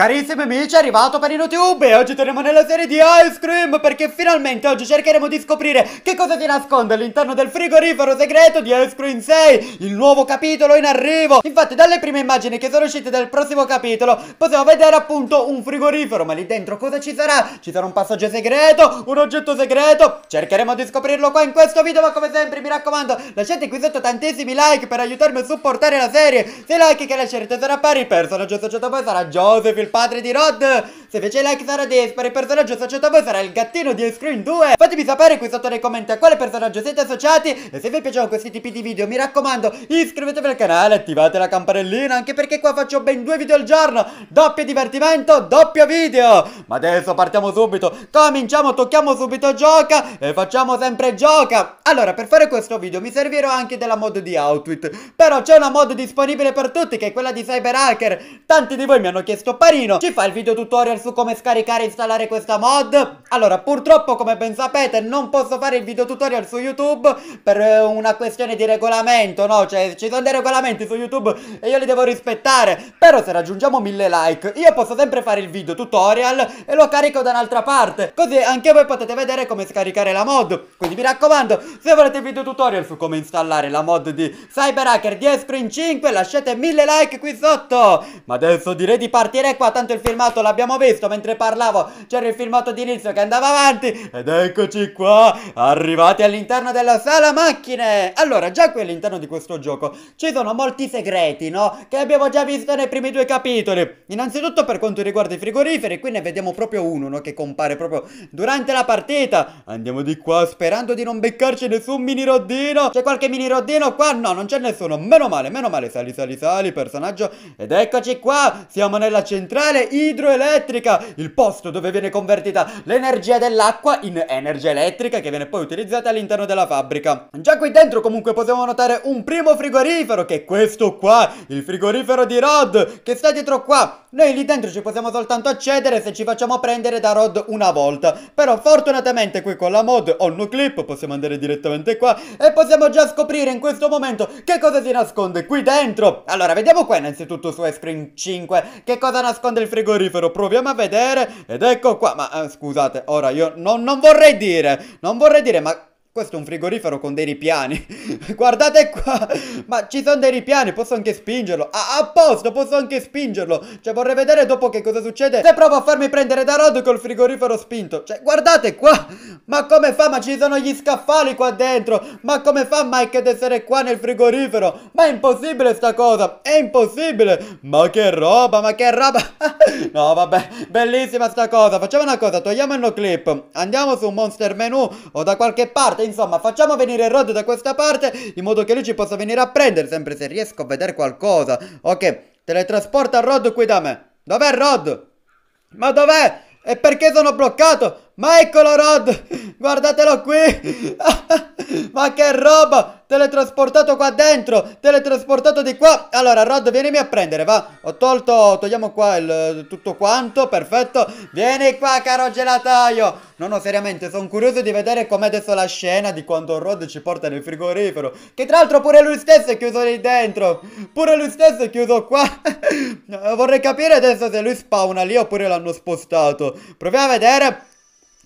Carissimi amici, è arrivato per InnoTube e oggi torniamo nella serie di Ice Cream perché finalmente oggi cercheremo di scoprire che cosa si nasconde all'interno del frigorifero segreto di Ice Cream 6, il nuovo capitolo in arrivo. Infatti dalle prime immagini che sono uscite del prossimo capitolo possiamo vedere appunto un frigorifero, ma lì dentro cosa ci sarà? Ci sarà un passaggio segreto, un oggetto segreto? Cercheremo di scoprirlo qua in questo video, ma come sempre mi raccomando lasciate qui sotto tantissimi like per aiutarmi a supportare la serie. Se like che lascerete sarà pari, il personaggio associato a voi sarà Joseph il padre di Rod se fece like sarà di e il personaggio associato a voi sarà il gattino di Screen 2 Fatemi sapere qui sotto nei commenti a quale personaggio siete associati E se vi piacciono questi tipi di video mi raccomando iscrivetevi al canale Attivate la campanellina anche perché qua faccio ben due video al giorno Doppio divertimento, doppio video Ma adesso partiamo subito Cominciamo, tocchiamo subito gioca E facciamo sempre gioca Allora per fare questo video mi servirò anche della mod di Outwit Però c'è una mod disponibile per tutti che è quella di Cyber Hacker Tanti di voi mi hanno chiesto Parino Ci fa il video tutorial su come scaricare e installare questa mod Allora purtroppo come ben sapete non posso fare il video tutorial su YouTube per eh, una questione di regolamento no Cioè ci sono dei regolamenti su YouTube e io li devo rispettare Però se raggiungiamo mille like io posso sempre fare il video tutorial e lo carico da un'altra parte Così anche voi potete vedere come scaricare la mod Quindi mi raccomando se volete il video tutorial su come installare la mod di Cyberhacker 10 Screen 5 lasciate mille like qui sotto Ma adesso direi di partire qua tanto il filmato l'abbiamo visto Swift mentre parlavo c'era il filmato di inizio che andava avanti ed eccoci qua arrivati all'interno della sala macchine allora già qui all'interno di questo gioco ci sono molti segreti no che abbiamo già visto nei primi due capitoli innanzitutto per quanto riguarda i frigoriferi qui ne vediamo proprio uno no che compare proprio durante la partita andiamo di qua sperando di non beccarci nessun mini roddino c'è qualche mini roddino qua no non c'è nessuno meno male meno male sali sali sali personaggio ed eccoci qua siamo nella centrale idroelettrica idrica, il posto dove viene convertita l'energia dell'acqua in energia elettrica che viene poi utilizzata all'interno della fabbrica. Già qui dentro comunque possiamo notare un primo frigorifero che è questo qua, il frigorifero di Rod che sta dietro qua. Noi lì dentro ci possiamo soltanto accedere se ci facciamo prendere da Rod una volta. Però fortunatamente qui con la mod on no clip possiamo andare direttamente qua e possiamo già scoprire in questo momento che cosa si nasconde qui dentro. Allora, vediamo qua innanzitutto su Screen 5 che cosa nasconde il frigorifero. Proviamo a vedere ed ecco qua. Ma eh, scusate, ora io non, non vorrei dire, non vorrei dire, ma questo è un frigorifero con dei ripiani. Guardate qua. Ma ci sono dei ripiani, posso anche spingerlo. Ah, a posto, posso anche spingerlo. Cioè, vorrei vedere dopo che cosa succede se provo a farmi prendere da Rod col frigorifero spinto. Cioè, guardate qua. Ma come fa? Ma ci sono gli scaffali qua dentro. Ma come fa Mike ad essere qua nel frigorifero? Ma è impossibile sta cosa. È impossibile. Ma che roba, ma che roba. no, vabbè. Bellissima sta cosa. Facciamo una cosa, togliamo il no clip. Andiamo su un Monster Menu o da qualche parte insomma facciamo venire Rod da questa parte in modo che lui ci possa venire a prendere, sempre se riesco a vedere qualcosa. Ok, teletrasporta Rod qui da me. Dov'è Rod? Ma dov'è? E perché sono bloccato? Ma eccolo Rod, guardatelo qui, ma che roba, teletrasportato qua dentro, teletrasportato di qua Allora Rod vienimi a prendere va, ho tolto, togliamo qua il, tutto quanto, perfetto Vieni qua caro gelataio No no seriamente, sono curioso di vedere com'è adesso la scena di quando Rod ci porta nel frigorifero Che tra l'altro pure lui stesso è chiuso lì dentro, pure lui stesso è chiuso qua Vorrei capire adesso se lui spawna lì oppure l'hanno spostato Proviamo a vedere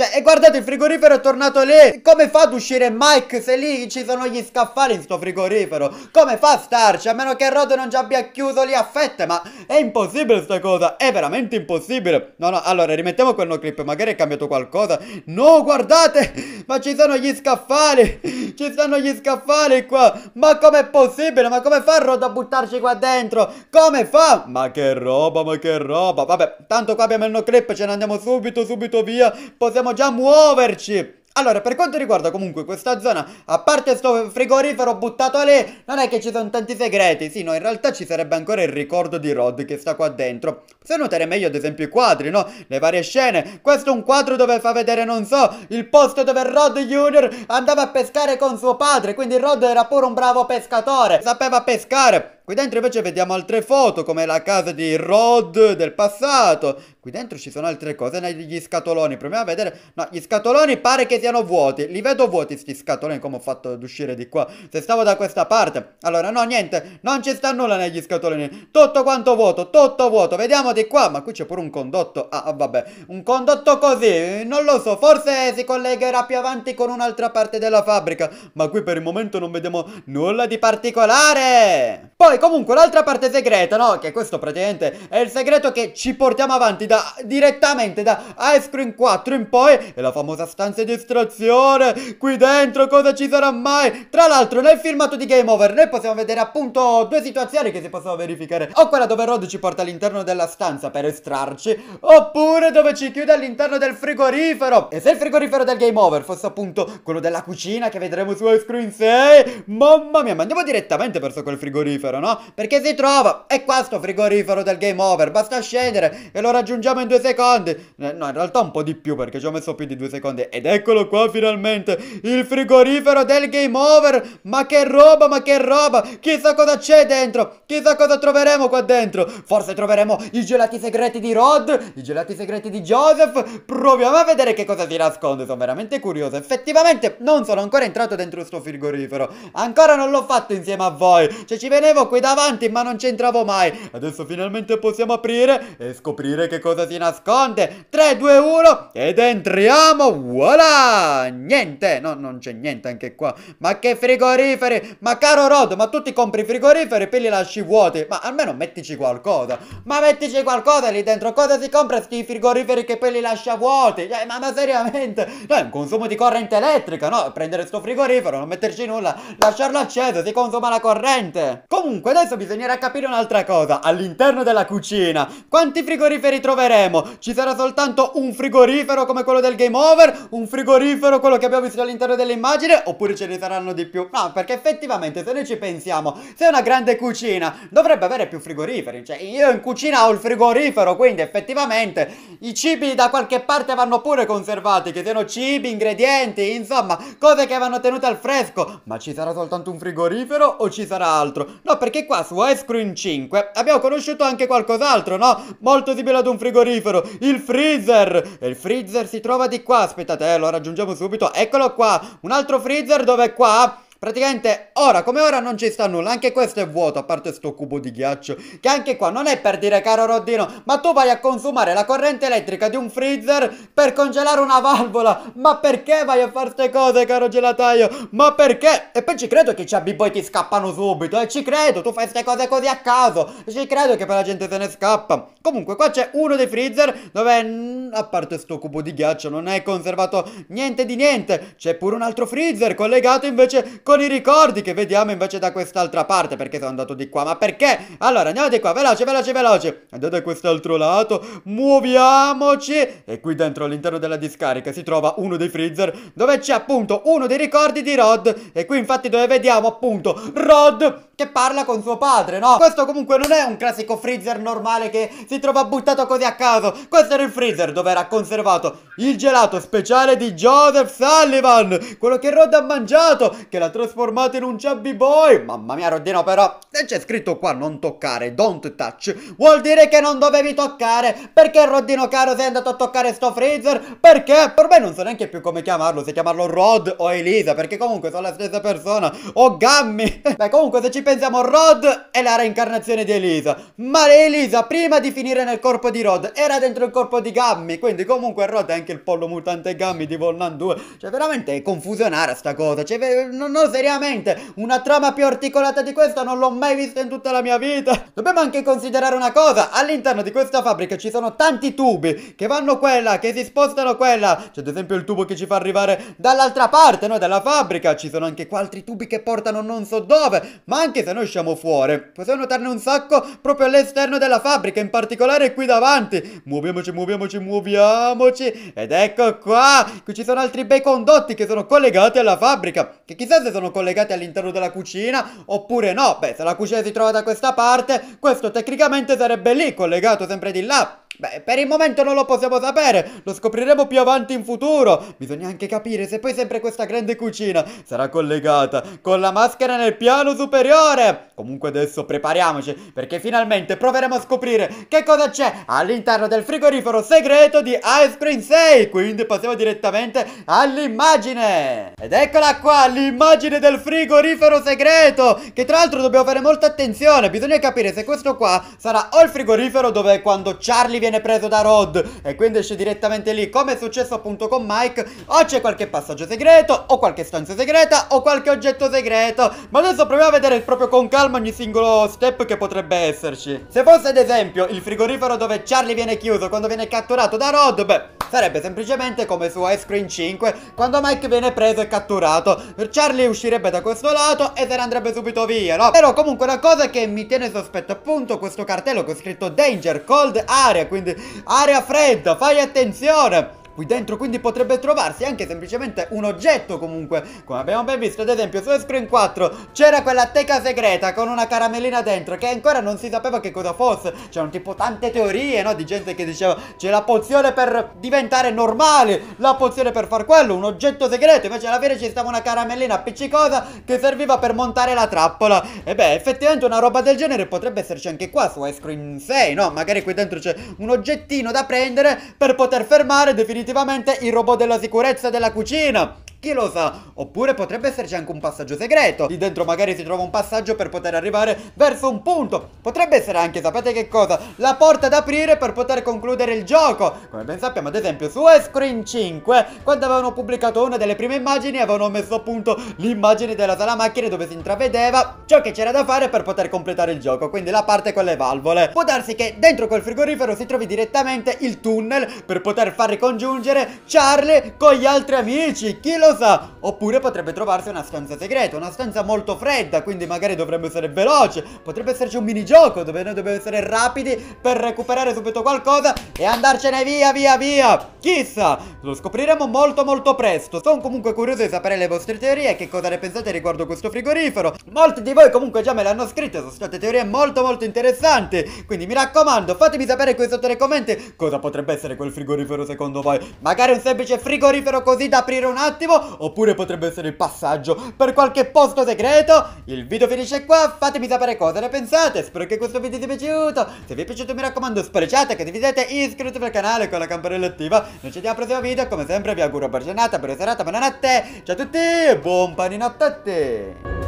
cioè, e guardate, il frigorifero è tornato lì. Come fa ad uscire Mike se lì ci sono gli scaffali in sto frigorifero? Come fa a starci? A meno che Rod non ci abbia chiuso lì a fette. Ma è impossibile sta cosa. È veramente impossibile. No, no, allora, rimettiamo quel no clip. Magari è cambiato qualcosa. No, guardate. Ma ci sono gli scaffali. Ci sono gli scaffali qua. Ma com'è possibile? Ma come fa Rod a buttarci qua dentro? Come fa? Ma che roba, ma che roba. Vabbè, tanto qua abbiamo il no clip. Ce ne andiamo subito, subito via. Possiamo possiamo già muoverci. Allora, per quanto riguarda comunque questa zona, a parte sto frigorifero buttato lì, non è che ci sono tanti segreti, sì, no, in realtà ci sarebbe ancora il ricordo di Rod che sta qua dentro. Se notare meglio, ad esempio, i quadri, no? Le varie scene. Questo è un quadro dove fa vedere, non so, il posto dove Rod Jr. andava a pescare con suo padre, quindi Rod era pure un bravo pescatore, sapeva pescare. Qui dentro invece vediamo altre foto, come la casa di Rod del passato. Qui dentro ci sono altre cose, negli scatoloni. Proviamo a vedere. No, gli scatoloni pare che siano vuoti. Li vedo vuoti sti scatoloni, come ho fatto ad uscire di qua. Se stavo da questa parte. Allora, no, niente, non ci sta nulla negli scatoloni. Tutto quanto vuoto, tutto vuoto. Vediamo di qua. Ma qui c'è pure un condotto. Ah, ah vabbè. Un condotto così, non lo so. Forse si collegherà più avanti con un'altra parte della fabbrica. Ma qui per il momento non vediamo nulla di particolare. Poi comunque l'altra parte segreta, no? Che questo praticamente è il segreto che ci portiamo avanti da, direttamente da Ice Cream 4 in poi è la famosa stanza di estrazione. Qui dentro cosa ci sarà mai? Tra l'altro nel filmato di Game Over noi possiamo vedere appunto due situazioni che si possono verificare. O quella dove Rod ci porta all'interno della stanza per estrarci, oppure dove ci chiude all'interno del frigorifero. E se il frigorifero del Game Over fosse appunto quello della cucina che vedremo su Ice Cream 6, mamma mia, ma andiamo direttamente verso quel frigorifero, no? no? Perché si trova, è qua sto frigorifero del game over, basta scendere e lo raggiungiamo in due secondi. Eh, no, in realtà un po' di più perché ci ho messo più di due secondi. Ed eccolo qua finalmente, il frigorifero del game over. Ma che roba, ma che roba, chissà cosa c'è dentro, chissà cosa troveremo qua dentro. Forse troveremo i gelati segreti di Rod, i gelati segreti di Joseph. Proviamo a vedere che cosa si nasconde, sono veramente curioso. Effettivamente non sono ancora entrato dentro sto frigorifero, ancora non l'ho fatto insieme a voi. Cioè ci venevo qui davanti ma non c'entravo mai Adesso finalmente possiamo aprire e scoprire che cosa si nasconde 3, 2, 1 ed entriamo Voilà Niente No, non c'è niente anche qua Ma che frigoriferi Ma caro Rod ma tu ti compri i frigoriferi e poi li lasci vuoti Ma almeno mettici qualcosa Ma mettici qualcosa lì dentro Cosa si compra sti frigoriferi che poi li lascia vuoti? Cioè, ma, ma seriamente No è un consumo di corrente elettrica no? Prendere sto frigorifero non metterci nulla Lasciarlo acceso si consuma la corrente Comunque Comunque adesso bisognerà capire un'altra cosa All'interno della cucina Quanti frigoriferi troveremo? Ci sarà soltanto un frigorifero come quello del Game Over? Un frigorifero quello che abbiamo visto all'interno dell'immagine? Oppure ce ne saranno di più? No, perché effettivamente se noi ci pensiamo Se una grande cucina dovrebbe avere più frigoriferi Cioè io in cucina ho il frigorifero Quindi effettivamente i cibi da qualche parte vanno pure conservati Che siano cibi, ingredienti, insomma Cose che vanno tenute al fresco Ma ci sarà soltanto un frigorifero o ci sarà altro? No, perché perché qua su Ice Cream 5 abbiamo conosciuto anche qualcos'altro, no? Molto simile ad un frigorifero, il freezer! E il freezer si trova di qua, aspettate, eh, lo raggiungiamo subito, eccolo qua, un altro freezer dove è qua... Praticamente ora come ora non ci sta nulla, anche questo è vuoto, a parte sto cubo di ghiaccio. Che anche qua non è per dire caro Roddino, ma tu vai a consumare la corrente elettrica di un freezer per congelare una valvola. Ma perché vai a fare ste cose caro gelataio? Ma perché? E poi ci credo che i ciabibboi ti scappano subito, e eh? ci credo, tu fai ste cose così a caso. Ci credo che poi la gente se ne scappa. Comunque qua c'è uno dei freezer dove mm, a parte sto cubo di ghiaccio non è conservato niente di niente. C'è pure un altro freezer collegato invece con con i ricordi che vediamo invece da quest'altra parte, perché sono andato di qua, ma perché? Allora, andiamo di qua, veloce, veloce, veloce, andate da quest'altro lato, muoviamoci, e qui dentro all'interno della discarica si trova uno dei freezer, dove c'è appunto uno dei ricordi di Rod, e qui infatti dove vediamo appunto Rod che parla con suo padre, no? Questo comunque non è un classico freezer normale che si trova buttato così a caso, questo era il freezer dove era conservato il gelato speciale di Joseph Sullivan, quello che Rod ha mangiato, che l'altro trasformato in un chubby boy. Mamma mia, Rodino, però, se c'è scritto qua non toccare, don't touch, vuol dire che non dovevi toccare. Perché Rodino caro sei andato a toccare sto freezer? Perché? Per me non so neanche più come chiamarlo, se chiamarlo Rod o Elisa, perché comunque sono la stessa persona. O Gammy. Beh, comunque, se ci pensiamo, Rod è la reincarnazione di Elisa. Ma Elisa, prima di finire nel corpo di Rod, era dentro il corpo di Gammy. Quindi, comunque, Rod è anche il pollo mutante Gammy di Volnan 2. Cioè, veramente è confusionare sta cosa. Cioè, non, non seriamente, una trama più articolata di questa non l'ho mai vista in tutta la mia vita. Dobbiamo anche considerare una cosa, all'interno di questa fabbrica ci sono tanti tubi che vanno quella, che si spostano quella. C'è ad esempio il tubo che ci fa arrivare dall'altra parte, no? Dalla fabbrica. Ci sono anche qua altri tubi che portano non so dove, ma anche se noi usciamo fuori. Possiamo notarne un sacco proprio all'esterno della fabbrica, in particolare qui davanti. Muoviamoci, muoviamoci, muoviamoci. Ed ecco qua, qui ci sono altri bei condotti che sono collegati alla fabbrica, che chissà se sono sono collegati all'interno della cucina oppure no. Beh, se la cucina si trova da questa parte, questo tecnicamente sarebbe lì, collegato sempre di là. Beh, per il momento non lo possiamo sapere, lo scopriremo più avanti in futuro. Bisogna anche capire se poi sempre questa grande cucina sarà collegata con la maschera nel piano superiore. Comunque adesso prepariamoci perché finalmente proveremo a scoprire che cosa c'è all'interno del frigorifero segreto di Ice Cream 6. Quindi passiamo direttamente all'immagine. Ed eccola qua, l'immagine ordine del frigorifero segreto Che tra l'altro dobbiamo fare molta attenzione Bisogna capire se questo qua sarà o il frigorifero dove quando Charlie viene preso da Rod E quindi esce direttamente lì come è successo appunto con Mike O c'è qualche passaggio segreto o qualche stanza segreta o qualche oggetto segreto Ma adesso proviamo a vedere proprio con calma ogni singolo step che potrebbe esserci Se fosse ad esempio il frigorifero dove Charlie viene chiuso quando viene catturato da Rod Beh Sarebbe semplicemente come su Ice Cream 5 quando Mike viene preso e catturato. Charlie uscirebbe da questo lato e se ne andrebbe subito via, no? Però comunque la cosa che mi tiene sospetto appunto questo cartello che ho scritto Danger Cold Area, quindi area fredda, fai attenzione! qui dentro quindi potrebbe trovarsi anche semplicemente un oggetto comunque come abbiamo ben visto ad esempio su Screen 4 c'era quella teca segreta con una caramellina dentro che ancora non si sapeva che cosa fosse c'erano tipo tante teorie no di gente che diceva c'è la pozione per diventare normale la pozione per far quello un oggetto segreto invece alla fine ci stava una caramellina appiccicosa che serviva per montare la trappola e beh effettivamente una roba del genere potrebbe esserci anche qua su Screen 6 no magari qui dentro c'è un oggettino da prendere per poter fermare definitivamente effettivamente il robot della sicurezza della cucina chi lo sa? Oppure potrebbe esserci anche un passaggio segreto. Lì dentro magari si trova un passaggio per poter arrivare verso un punto. Potrebbe essere anche, sapete che cosa? La porta ad aprire per poter concludere il gioco. Come ben sappiamo, ad esempio, su Screen 5, quando avevano pubblicato una delle prime immagini, avevano messo appunto l'immagine della sala macchine dove si intravedeva ciò che c'era da fare per poter completare il gioco. Quindi la parte con le valvole. Può darsi che dentro quel frigorifero si trovi direttamente il tunnel per poter far ricongiungere Charlie con gli altri amici. Chi lo noiosa Oppure potrebbe trovarsi una stanza segreta Una stanza molto fredda Quindi magari dovremmo essere veloci Potrebbe esserci un minigioco Dove noi dobbiamo essere rapidi Per recuperare subito qualcosa E andarcene via via via Chissà Lo scopriremo molto molto presto Sono comunque curioso di sapere le vostre teorie Che cosa ne pensate riguardo questo frigorifero Molti di voi comunque già me l'hanno scritto Sono state teorie molto molto interessanti Quindi mi raccomando fatemi sapere qui sotto nei commenti Cosa potrebbe essere quel frigorifero secondo voi Magari un semplice frigorifero così da aprire un attimo oppure potrebbe essere il passaggio per qualche posto segreto. Il video finisce qua, fatemi sapere cosa ne pensate, spero che questo video vi sia piaciuto. Se vi è piaciuto mi raccomando spariciate, condividete, iscrivetevi al canale con la campanella attiva. Noi ci vediamo al prossimo video, come sempre vi auguro buona giornata, buona serata, buonanotte. Ciao a tutti e buon paninotte a te!